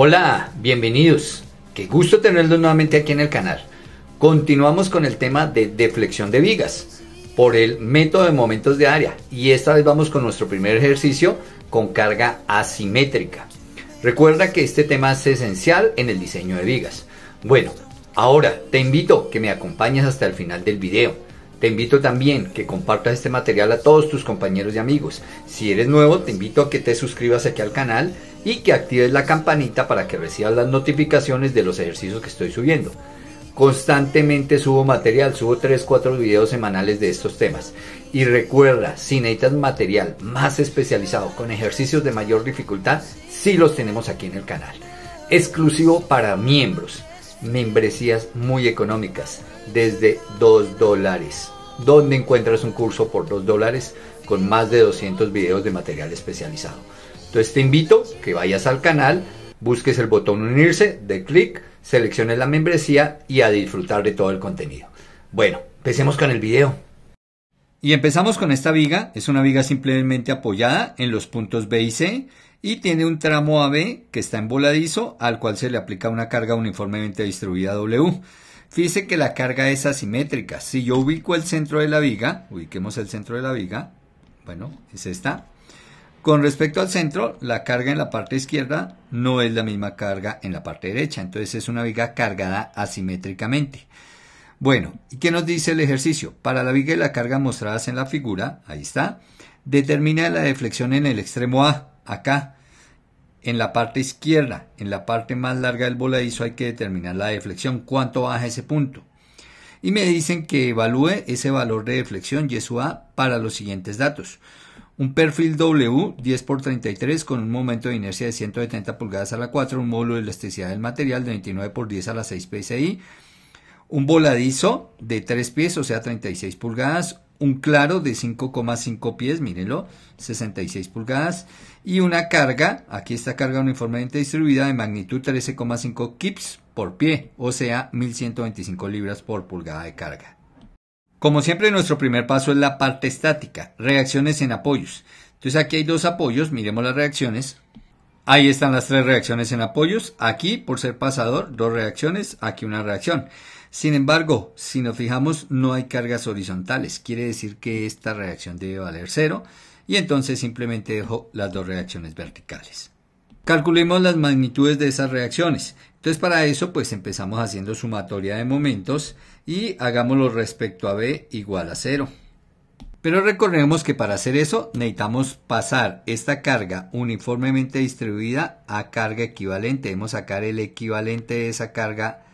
Hola, bienvenidos. Qué gusto tenerlos nuevamente aquí en el canal. Continuamos con el tema de deflexión de vigas por el método de momentos de área y esta vez vamos con nuestro primer ejercicio con carga asimétrica. Recuerda que este tema es esencial en el diseño de vigas. Bueno, ahora te invito que me acompañes hasta el final del video te invito también que compartas este material a todos tus compañeros y amigos. Si eres nuevo, te invito a que te suscribas aquí al canal y que actives la campanita para que recibas las notificaciones de los ejercicios que estoy subiendo. Constantemente subo material, subo 3-4 videos semanales de estos temas. Y recuerda, si necesitas material más especializado con ejercicios de mayor dificultad, sí los tenemos aquí en el canal. Exclusivo para miembros membresías muy económicas, desde 2 dólares. ¿Dónde encuentras un curso por 2 dólares con más de 200 videos de material especializado? Entonces te invito que vayas al canal, busques el botón unirse, de clic, selecciones la membresía y a disfrutar de todo el contenido. Bueno, empecemos con el video. Y empezamos con esta viga, es una viga simplemente apoyada en los puntos B y C y tiene un tramo AB que está en voladizo al cual se le aplica una carga uniformemente distribuida W. Fíjese que la carga es asimétrica. Si yo ubico el centro de la viga, ubiquemos el centro de la viga, bueno, es esta. Con respecto al centro, la carga en la parte izquierda no es la misma carga en la parte derecha, entonces es una viga cargada asimétricamente. Bueno, ¿y qué nos dice el ejercicio? Para la viga y la carga mostradas en la figura, ahí está, determina la deflexión en el extremo A, acá, en la parte izquierda, en la parte más larga del voladizo hay que determinar la deflexión, cuánto baja ese punto. Y me dicen que evalúe ese valor de deflexión A, para los siguientes datos. Un perfil W 10 por 33 con un momento de inercia de 170 pulgadas a la 4, un módulo de elasticidad del material de 29 por 10 a la 6 psi, un voladizo de 3 pies, o sea 36 pulgadas, un claro de 5,5 pies, mírenlo, 66 pulgadas, y una carga, aquí está carga uniformemente distribuida de magnitud 13,5 kips por pie, o sea 1125 libras por pulgada de carga. Como siempre, nuestro primer paso es la parte estática, reacciones en apoyos. Entonces aquí hay dos apoyos, miremos las reacciones. Ahí están las tres reacciones en apoyos. Aquí, por ser pasador, dos reacciones, aquí una reacción. Sin embargo, si nos fijamos, no hay cargas horizontales. Quiere decir que esta reacción debe valer cero y entonces simplemente dejo las dos reacciones verticales. Calculemos las magnitudes de esas reacciones. Entonces para eso pues empezamos haciendo sumatoria de momentos y hagámoslo respecto a B igual a cero. Pero recordemos que para hacer eso necesitamos pasar esta carga uniformemente distribuida a carga equivalente. Debemos sacar el equivalente de esa carga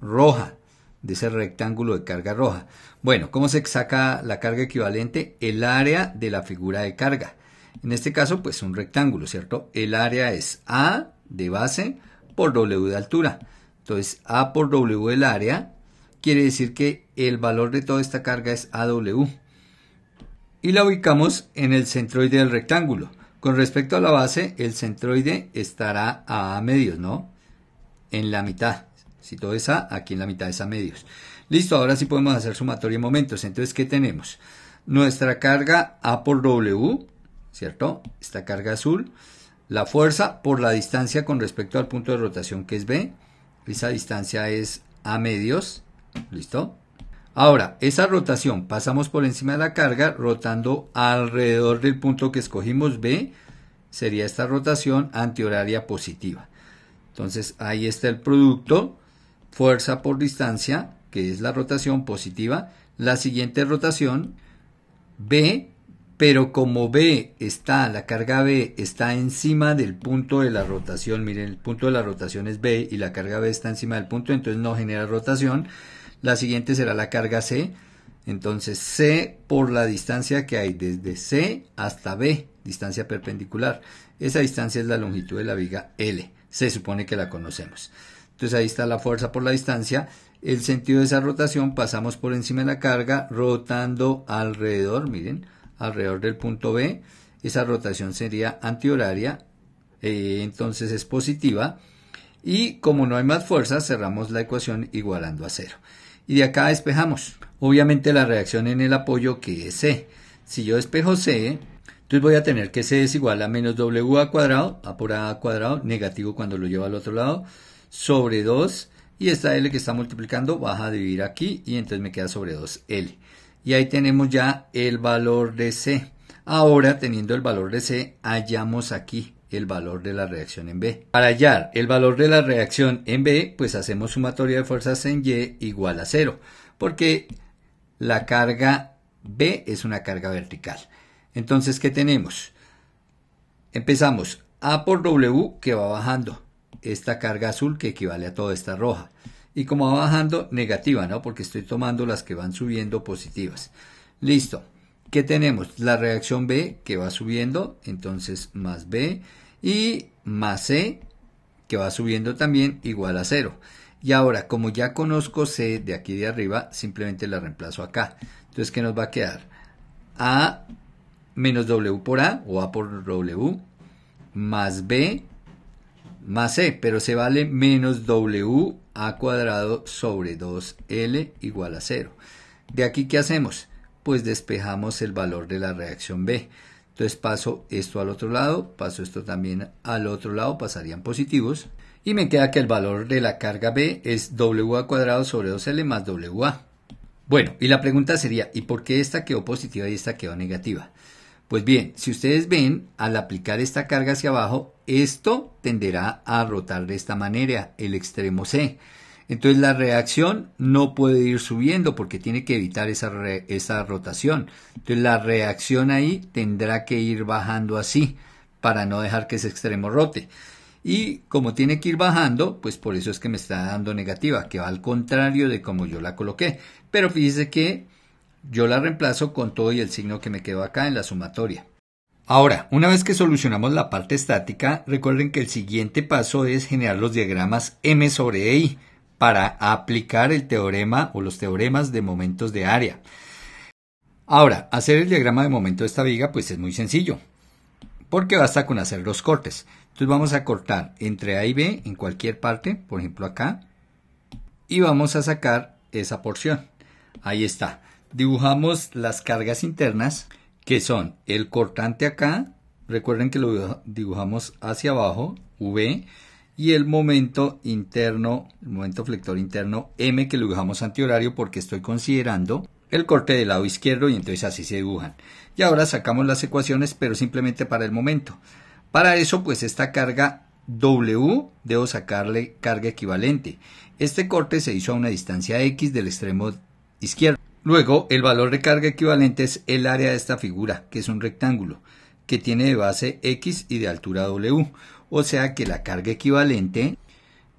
roja de ese rectángulo de carga roja. Bueno, ¿cómo se saca la carga equivalente? El área de la figura de carga. En este caso, pues un rectángulo, ¿cierto? El área es A de base por W de altura. Entonces, A por W el área quiere decir que el valor de toda esta carga es AW. Y la ubicamos en el centroide del rectángulo. Con respecto a la base, el centroide estará a medios, ¿no? En la mitad. Si todo es A, aquí en la mitad es A medios. Listo, ahora sí podemos hacer sumatoria de momentos. Entonces, ¿qué tenemos? Nuestra carga A por W, ¿cierto? Esta carga azul. La fuerza por la distancia con respecto al punto de rotación que es B. Esa distancia es A medios. ¿Listo? Ahora, esa rotación, pasamos por encima de la carga rotando alrededor del punto que escogimos B, sería esta rotación antihoraria positiva. Entonces, ahí está el producto fuerza por distancia, que es la rotación positiva, la siguiente rotación, B, pero como B está, la carga B está encima del punto de la rotación, miren, el punto de la rotación es B y la carga B está encima del punto, entonces no genera rotación. La siguiente será la carga C, entonces C por la distancia que hay desde C hasta B, distancia perpendicular. Esa distancia es la longitud de la viga L, se supone que la conocemos. Entonces ahí está la fuerza por la distancia. El sentido de esa rotación pasamos por encima de la carga rotando alrededor, miren, alrededor del punto B. Esa rotación sería antihoraria, eh, entonces es positiva. Y como no hay más fuerza, cerramos la ecuación igualando a cero. Y de acá despejamos. Obviamente la reacción en el apoyo que es C. Si yo despejo C, entonces voy a tener que C es igual a menos W a cuadrado, A por A cuadrado, negativo cuando lo llevo al otro lado, sobre 2 y esta L que está multiplicando baja a dividir aquí y entonces me queda sobre 2L. Y ahí tenemos ya el valor de C. Ahora teniendo el valor de C hallamos aquí el valor de la reacción en B. Para hallar el valor de la reacción en B pues hacemos sumatoria de fuerzas en Y igual a 0 porque la carga B es una carga vertical. Entonces ¿qué tenemos? Empezamos A por W que va bajando esta carga azul que equivale a toda esta roja. Y como va bajando, negativa, ¿no? Porque estoy tomando las que van subiendo positivas. Listo. ¿Qué tenemos? La reacción B que va subiendo, entonces más B y más C que va subiendo también igual a cero. Y ahora, como ya conozco C de aquí de arriba, simplemente la reemplazo acá. Entonces, ¿qué nos va a quedar? A menos W por A o A por W más B más E, pero se vale menos w a cuadrado sobre 2l igual a 0. ¿De aquí qué hacemos? Pues despejamos el valor de la reacción B. Entonces paso esto al otro lado, paso esto también al otro lado, pasarían positivos. Y me queda que el valor de la carga B es W a cuadrado sobre 2L más a. Bueno, y la pregunta sería, ¿y por qué esta quedó positiva y esta quedó negativa? Pues bien, si ustedes ven, al aplicar esta carga hacia abajo, esto tenderá a rotar de esta manera, el extremo C. Entonces la reacción no puede ir subiendo porque tiene que evitar esa, esa rotación. Entonces la reacción ahí tendrá que ir bajando así para no dejar que ese extremo rote. Y como tiene que ir bajando, pues por eso es que me está dando negativa, que va al contrario de como yo la coloqué. Pero fíjense que yo la reemplazo con todo y el signo que me quedó acá en la sumatoria. Ahora, una vez que solucionamos la parte estática, recuerden que el siguiente paso es generar los diagramas M sobre I para aplicar el teorema o los teoremas de momentos de área. Ahora, hacer el diagrama de momento de esta viga pues es muy sencillo, porque basta con hacer los cortes. Entonces vamos a cortar entre A y B en cualquier parte, por ejemplo acá, y vamos a sacar esa porción. Ahí está. Dibujamos las cargas internas, que son el cortante acá, recuerden que lo dibujamos hacia abajo, V, y el momento interno, el momento flector interno M, que lo dibujamos antihorario porque estoy considerando el corte del lado izquierdo y entonces así se dibujan. Y ahora sacamos las ecuaciones, pero simplemente para el momento. Para eso, pues esta carga W debo sacarle carga equivalente. Este corte se hizo a una distancia X del extremo izquierdo. Luego, el valor de carga equivalente es el área de esta figura, que es un rectángulo, que tiene de base X y de altura W. O sea que la carga equivalente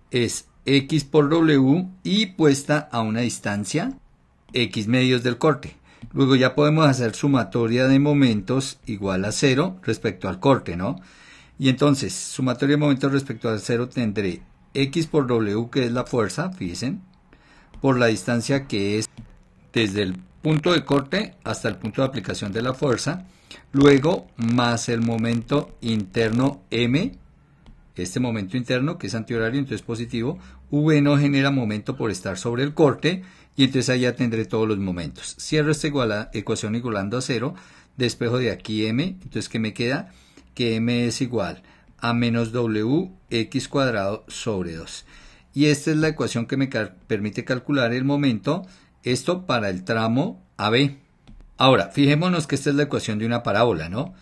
es X por W y puesta a una distancia X medios del corte. Luego ya podemos hacer sumatoria de momentos igual a cero respecto al corte, ¿no? Y entonces, sumatoria de momentos respecto al cero tendré X por W, que es la fuerza, fíjense, por la distancia que es desde el punto de corte hasta el punto de aplicación de la fuerza, luego más el momento interno M, este momento interno que es antihorario, entonces positivo, v no genera momento por estar sobre el corte y entonces ya tendré todos los momentos. Cierro esta iguala, ecuación igualando a cero, despejo de aquí M, entonces que me queda que M es igual a menos w x cuadrado sobre 2. Y esta es la ecuación que me permite calcular el momento esto para el tramo AB. Ahora, fijémonos que esta es la ecuación de una parábola, ¿no?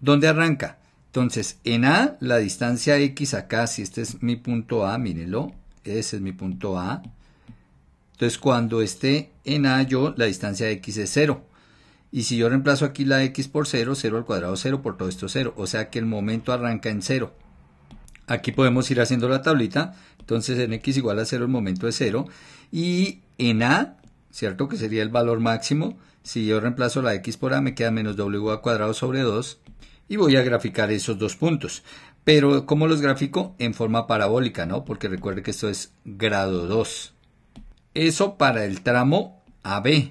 ¿Dónde arranca? Entonces, en A, la distancia X acá, si este es mi punto A, mírenlo, ese es mi punto A. Entonces, cuando esté en A, yo, la distancia X es 0. Y si yo reemplazo aquí la X por 0, 0 al cuadrado, 0, por todo esto 0. O sea que el momento arranca en 0. Aquí podemos ir haciendo la tablita. Entonces en x igual a 0 el momento es 0. Y en a, ¿cierto? Que sería el valor máximo. Si yo reemplazo la x por a me queda menos w a cuadrado sobre 2. Y voy a graficar esos dos puntos. Pero ¿cómo los grafico? En forma parabólica, ¿no? Porque recuerde que esto es grado 2. Eso para el tramo AB.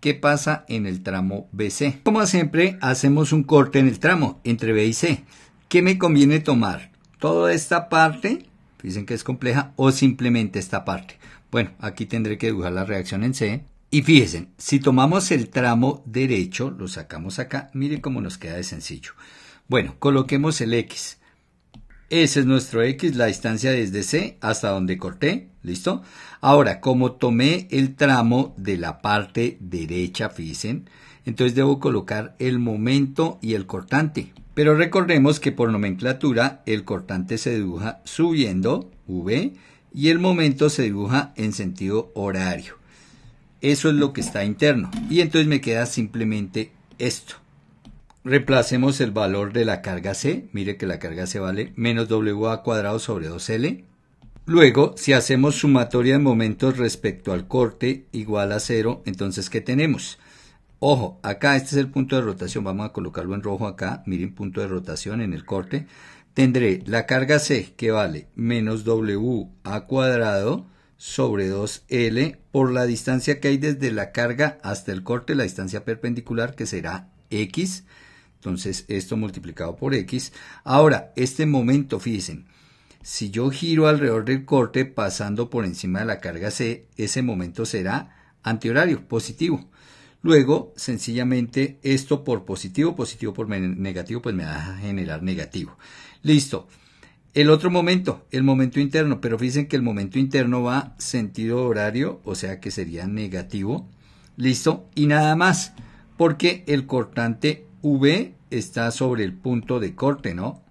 ¿Qué pasa en el tramo BC? Como siempre, hacemos un corte en el tramo entre B y C. ¿Qué me conviene tomar? toda esta parte, dicen que es compleja, o simplemente esta parte. Bueno, aquí tendré que dibujar la reacción en C. Y fíjense, si tomamos el tramo derecho, lo sacamos acá, miren cómo nos queda de sencillo. Bueno, coloquemos el X. Ese es nuestro X, la distancia desde C hasta donde corté, ¿listo? Ahora, como tomé el tramo de la parte derecha, fíjense, entonces debo colocar el momento y el cortante. Pero recordemos que por nomenclatura el cortante se dibuja subiendo, V, y el momento se dibuja en sentido horario. Eso es lo que está interno. Y entonces me queda simplemente esto. Reemplacemos el valor de la carga C. Mire que la carga C vale menos WA cuadrado sobre 2L. Luego, si hacemos sumatoria de momentos respecto al corte igual a 0, entonces ¿qué tenemos? Ojo, acá este es el punto de rotación, vamos a colocarlo en rojo acá, miren punto de rotación en el corte. Tendré la carga C que vale menos W a cuadrado sobre 2L por la distancia que hay desde la carga hasta el corte, la distancia perpendicular que será X. Entonces esto multiplicado por X. Ahora, este momento, fíjense, si yo giro alrededor del corte pasando por encima de la carga C, ese momento será antihorario, positivo. Luego, sencillamente, esto por positivo, positivo por negativo, pues me va a generar negativo. Listo. El otro momento, el momento interno, pero fíjense que el momento interno va sentido horario, o sea que sería negativo. Listo. Y nada más, porque el cortante V está sobre el punto de corte, ¿no?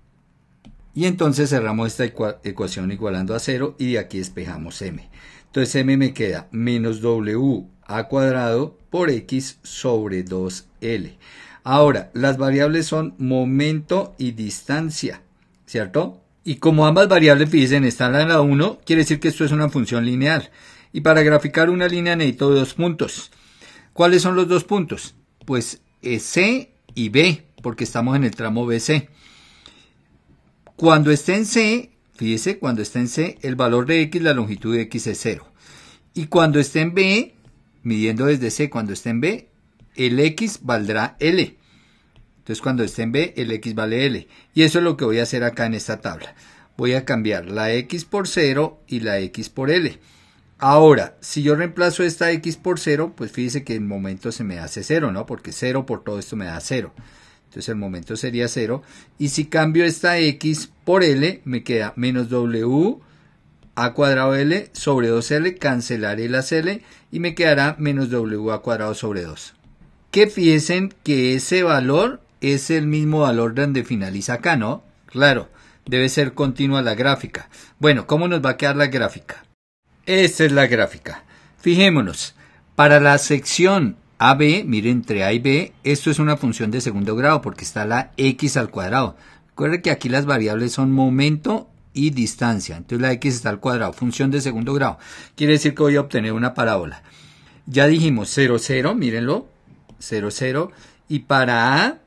Y entonces cerramos esta ecuación igualando a cero y aquí despejamos M. Entonces M me queda menos W a cuadrado por x sobre 2l. Ahora, las variables son momento y distancia, ¿cierto? Y como ambas variables, fíjense, están en la 1, quiere decir que esto es una función lineal. Y para graficar una línea necesito dos puntos. ¿Cuáles son los dos puntos? Pues e, C y B, porque estamos en el tramo BC. Cuando esté en C, fíjese, cuando esté en C, el valor de X, la longitud de X es 0. Y cuando esté en B, midiendo desde C cuando esté en B, el X valdrá L. Entonces cuando esté en B, el X vale L. Y eso es lo que voy a hacer acá en esta tabla. Voy a cambiar la X por 0 y la X por L. Ahora, si yo reemplazo esta X por 0, pues fíjese que el momento se me hace 0, ¿no? Porque 0 por todo esto me da 0. Entonces el momento sería 0. Y si cambio esta X por L, me queda menos W a cuadrado L sobre 2L, cancelaré las L y me quedará menos W a cuadrado sobre 2. Que fíjense que ese valor es el mismo valor donde finaliza acá, ¿no? Claro, debe ser continua la gráfica. Bueno, ¿cómo nos va a quedar la gráfica? Esta es la gráfica. Fijémonos, para la sección AB, miren, entre A y B, esto es una función de segundo grado porque está la X al cuadrado. Recuerden que aquí las variables son momento y distancia. Entonces la x está al cuadrado, función de segundo grado. Quiere decir que voy a obtener una parábola. Ya dijimos 0, 0, mírenlo, 0, 0. Y para A,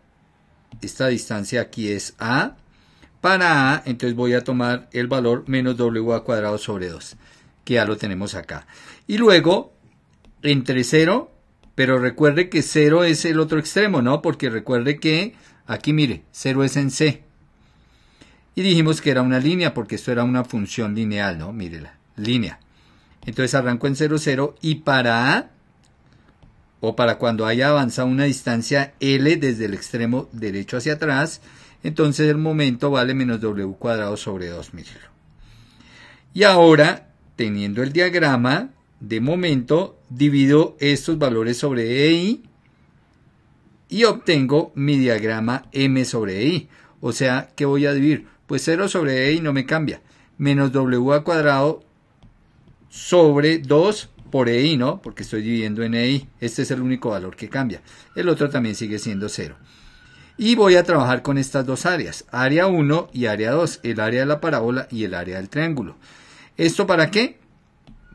esta distancia aquí es A. Para A, entonces voy a tomar el valor menos W al cuadrado sobre 2, que ya lo tenemos acá. Y luego, entre 0, pero recuerde que 0 es el otro extremo, ¿no? Porque recuerde que aquí, mire, 0 es en C. Y dijimos que era una línea porque esto era una función lineal, ¿no? Mírela, línea. Entonces arranco en 0, 0 y para A, o para cuando haya avanzado una distancia L desde el extremo derecho hacia atrás, entonces el momento vale menos W cuadrado sobre 2, mírelo. Y ahora, teniendo el diagrama de momento, divido estos valores sobre EI y obtengo mi diagrama M sobre e i O sea, que voy a dividir? pues 0 sobre e no me cambia. Menos w al cuadrado sobre 2 por EI, ¿no? Porque estoy dividiendo en EI. Este es el único valor que cambia. El otro también sigue siendo 0. Y voy a trabajar con estas dos áreas, área 1 y área 2, el área de la parábola y el área del triángulo. ¿Esto para qué?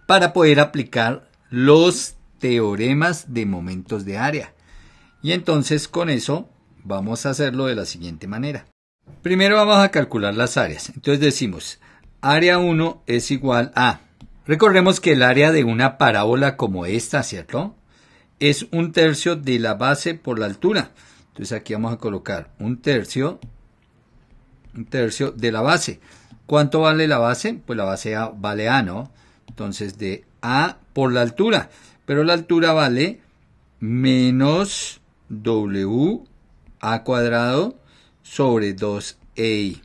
Para poder aplicar los teoremas de momentos de área. Y entonces con eso vamos a hacerlo de la siguiente manera. Primero vamos a calcular las áreas. Entonces decimos, área 1 es igual a... Recordemos que el área de una parábola como esta, ¿cierto? Es un tercio de la base por la altura. Entonces aquí vamos a colocar un tercio, un tercio de la base. ¿Cuánto vale la base? Pues la base a vale A, ¿no? Entonces de A por la altura. Pero la altura vale menos W A cuadrado sobre 2i.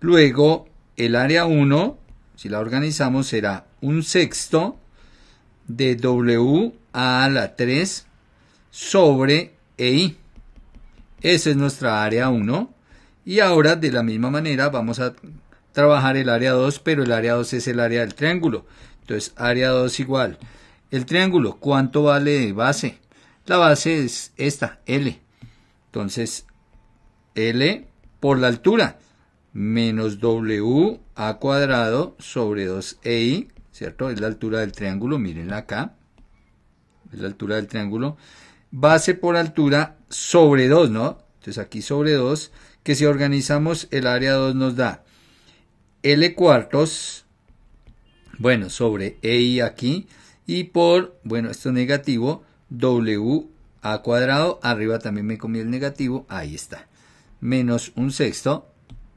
Luego, el área 1, si la organizamos, será un sexto de W a la 3 sobre EI. Esa es nuestra área 1. Y ahora, de la misma manera, vamos a trabajar el área 2, pero el área 2 es el área del triángulo. Entonces, área 2 igual. El triángulo, ¿cuánto vale de base? La base es esta, L. Entonces, L por la altura menos W a cuadrado sobre 2EI, ¿cierto? Es la altura del triángulo, miren acá. Es la altura del triángulo. Base por altura sobre 2, ¿no? Entonces aquí sobre 2, que si organizamos el área 2 nos da L cuartos, bueno, sobre EI aquí, y por, bueno, esto es negativo, W a cuadrado, arriba también me comí el negativo, ahí está menos un sexto.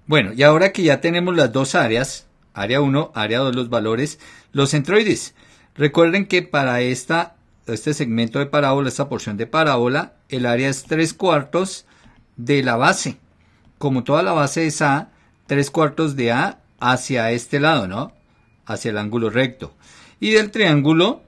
Bueno, y ahora que ya tenemos las dos áreas, área 1, área 2, los valores, los centroides. Recuerden que para esta, este segmento de parábola, esta porción de parábola, el área es tres cuartos de la base. Como toda la base es A, tres cuartos de A hacia este lado, ¿no? Hacia el ángulo recto. Y del triángulo,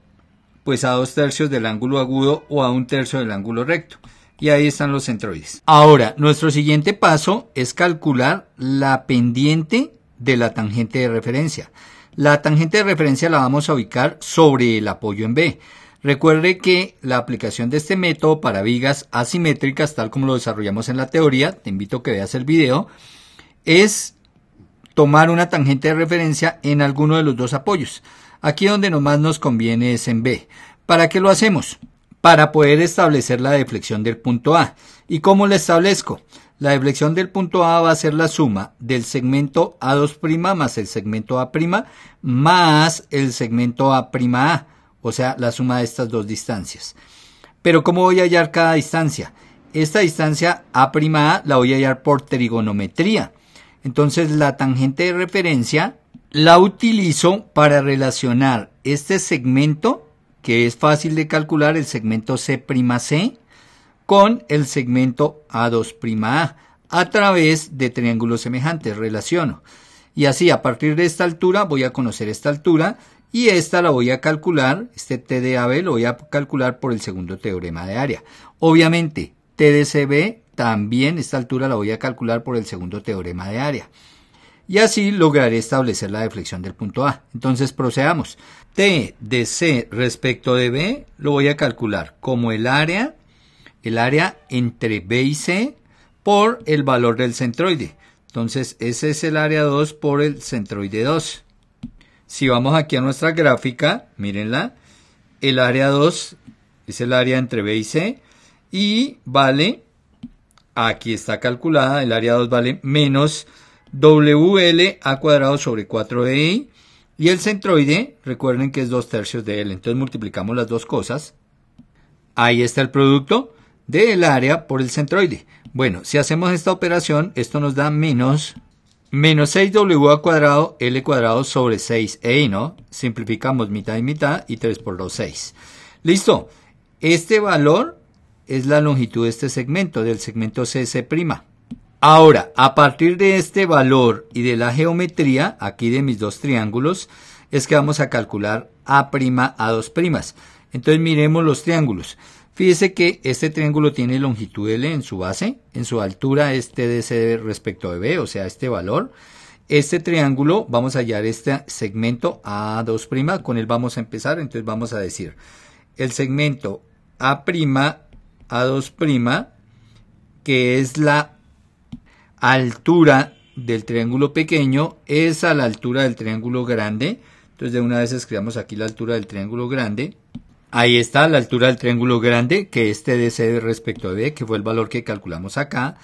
pues a dos tercios del ángulo agudo o a un tercio del ángulo recto y ahí están los centroides. Ahora, nuestro siguiente paso es calcular la pendiente de la tangente de referencia. La tangente de referencia la vamos a ubicar sobre el apoyo en B. Recuerde que la aplicación de este método para vigas asimétricas, tal como lo desarrollamos en la teoría, te invito a que veas el video, es tomar una tangente de referencia en alguno de los dos apoyos. Aquí donde nomás nos conviene es en B. ¿Para qué lo hacemos? para poder establecer la deflexión del punto A. ¿Y cómo la establezco? La deflexión del punto A va a ser la suma del segmento A2' más el segmento A' más el segmento A'A, o sea, la suma de estas dos distancias. Pero ¿cómo voy a hallar cada distancia? Esta distancia A'A la voy a hallar por trigonometría. Entonces la tangente de referencia la utilizo para relacionar este segmento que es fácil de calcular el segmento C'C con el segmento A2'A a través de triángulos semejantes, relaciono. Y así, a partir de esta altura, voy a conocer esta altura y esta la voy a calcular, este TDAB lo voy a calcular por el segundo teorema de área. Obviamente, TDCB también esta altura la voy a calcular por el segundo teorema de área. Y así lograré establecer la deflexión del punto A. Entonces procedamos. T de C respecto de B lo voy a calcular como el área, el área entre B y C por el valor del centroide. Entonces, ese es el área 2 por el centroide 2. Si vamos aquí a nuestra gráfica, mírenla, el área 2 es el área entre B y C y vale, aquí está calculada, el área 2 vale menos WL a cuadrado sobre 4 e i y el centroide, recuerden que es 2 tercios de L. Entonces multiplicamos las dos cosas. Ahí está el producto del área por el centroide. Bueno, si hacemos esta operación, esto nos da menos, menos 6W al cuadrado L cuadrado sobre 6EI, e ¿no? Simplificamos mitad y mitad y 3 por 2, 6. Listo. Este valor es la longitud de este segmento, del segmento CS'. Ahora, a partir de este valor y de la geometría, aquí de mis dos triángulos, es que vamos a calcular a 2 a Entonces miremos los triángulos. Fíjese que este triángulo tiene longitud L en su base, en su altura este DC respecto de B, o sea, este valor. Este triángulo, vamos a hallar este segmento A2', con él vamos a empezar, entonces vamos a decir el segmento A', A2', que es la altura del triángulo pequeño es a la altura del triángulo grande. Entonces de una vez escribamos aquí la altura del triángulo grande. Ahí está la altura del triángulo grande, que es TDC respecto a B, que fue el valor que calculamos acá.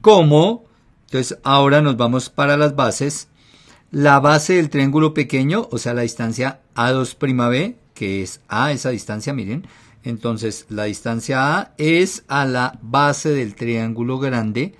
Como, entonces ahora nos vamos para las bases. La base del triángulo pequeño, o sea, la distancia A2'B, que es A, esa distancia, miren. Entonces la distancia A es a la base del triángulo grande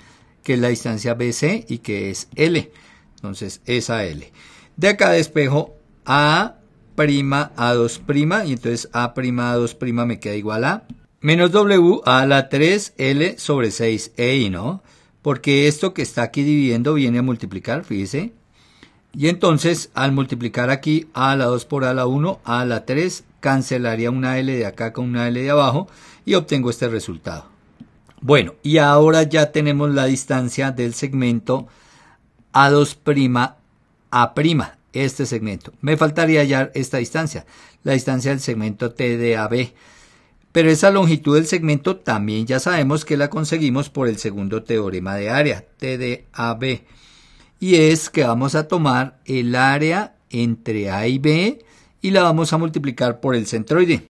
que es la distancia BC y que es L. Entonces, esa L. De acá despejo A' A2', y entonces A' A2' me queda igual a menos W a la 3L sobre 6EI, e ¿no? Porque esto que está aquí dividiendo viene a multiplicar, fíjese. Y entonces, al multiplicar aquí A la 2 por A a la 1, A a la 3, cancelaría una L de acá con una L de abajo y obtengo este resultado. Bueno, y ahora ya tenemos la distancia del segmento A2' a prima, este segmento. Me faltaría hallar esta distancia, la distancia del segmento TDAB. Pero esa longitud del segmento también ya sabemos que la conseguimos por el segundo teorema de área, TDAB. Y es que vamos a tomar el área entre A y B y la vamos a multiplicar por el centroide.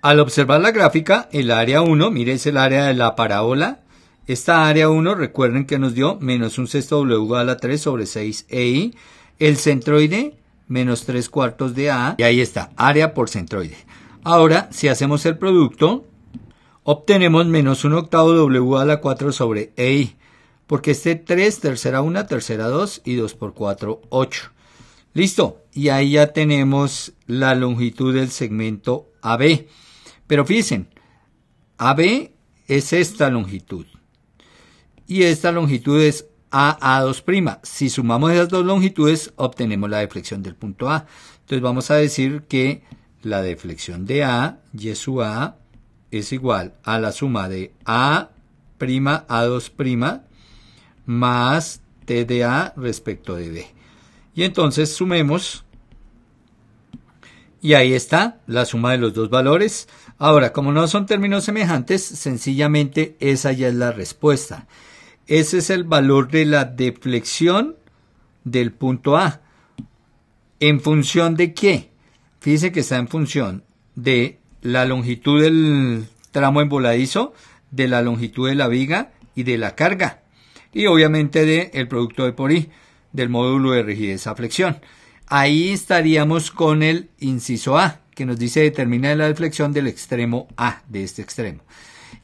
Al observar la gráfica, el área 1, mire, es el área de la parábola. Esta área 1, recuerden que nos dio menos un sexto W a a 3 sobre 6EI. E el centroide, menos 3 cuartos de A. Y ahí está, área por centroide. Ahora, si hacemos el producto, obtenemos menos un octavo W a la 4 sobre EI. Porque este 3, tercera 1, tercera 2 y 2 por 4, 8. Listo. Y ahí ya tenemos la longitud del segmento AB. Pero fíjense, AB es esta longitud. Y esta longitud es AA2'. Si sumamos esas dos longitudes, obtenemos la deflexión del punto A. Entonces vamos a decir que la deflexión de A, Y A, es igual a la suma de A' A2' más T de A respecto de B. Y entonces sumemos. Y ahí está la suma de los dos valores. Ahora, como no son términos semejantes, sencillamente esa ya es la respuesta. Ese es el valor de la deflexión del punto A. ¿En función de qué? Fíjese que está en función de la longitud del tramo emboladizo, de la longitud de la viga y de la carga. Y obviamente del producto de por I, del módulo de rigidez a flexión. Ahí estaríamos con el inciso A que nos dice determina la deflexión del extremo A, de este extremo.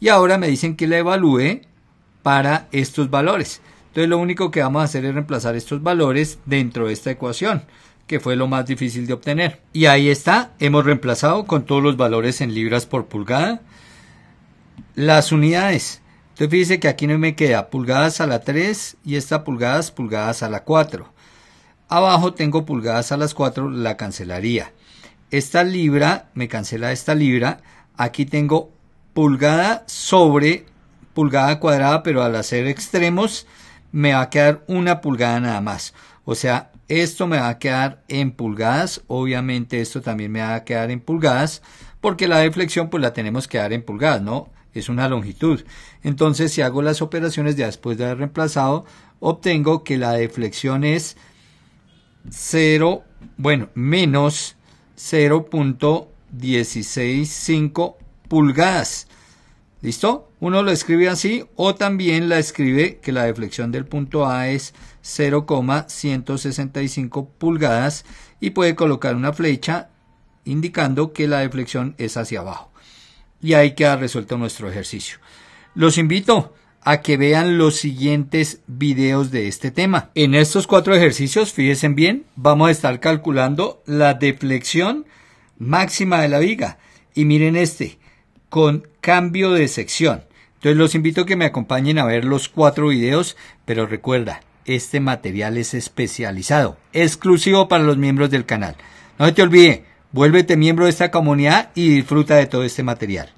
Y ahora me dicen que la evalúe para estos valores. Entonces lo único que vamos a hacer es reemplazar estos valores dentro de esta ecuación, que fue lo más difícil de obtener. Y ahí está, hemos reemplazado con todos los valores en libras por pulgada las unidades. Entonces fíjense que aquí no me queda pulgadas a la 3 y esta pulgadas, pulgadas a la 4. Abajo tengo pulgadas a las 4, la cancelaría esta libra, me cancela esta libra, aquí tengo pulgada sobre pulgada cuadrada, pero al hacer extremos me va a quedar una pulgada nada más. O sea, esto me va a quedar en pulgadas, obviamente esto también me va a quedar en pulgadas, porque la deflexión pues la tenemos que dar en pulgadas, ¿no? Es una longitud. Entonces, si hago las operaciones ya después de haber reemplazado, obtengo que la deflexión es 0, bueno, menos 0.165 pulgadas. ¿Listo? Uno lo escribe así o también la escribe que la deflexión del punto A es 0,165 pulgadas y puede colocar una flecha indicando que la deflexión es hacia abajo. Y ahí queda resuelto nuestro ejercicio. Los invito a que vean los siguientes videos de este tema. En estos cuatro ejercicios, fíjense bien, vamos a estar calculando la deflexión máxima de la viga. Y miren este, con cambio de sección. Entonces los invito a que me acompañen a ver los cuatro videos, pero recuerda, este material es especializado, exclusivo para los miembros del canal. No te olvide, vuélvete miembro de esta comunidad y disfruta de todo este material.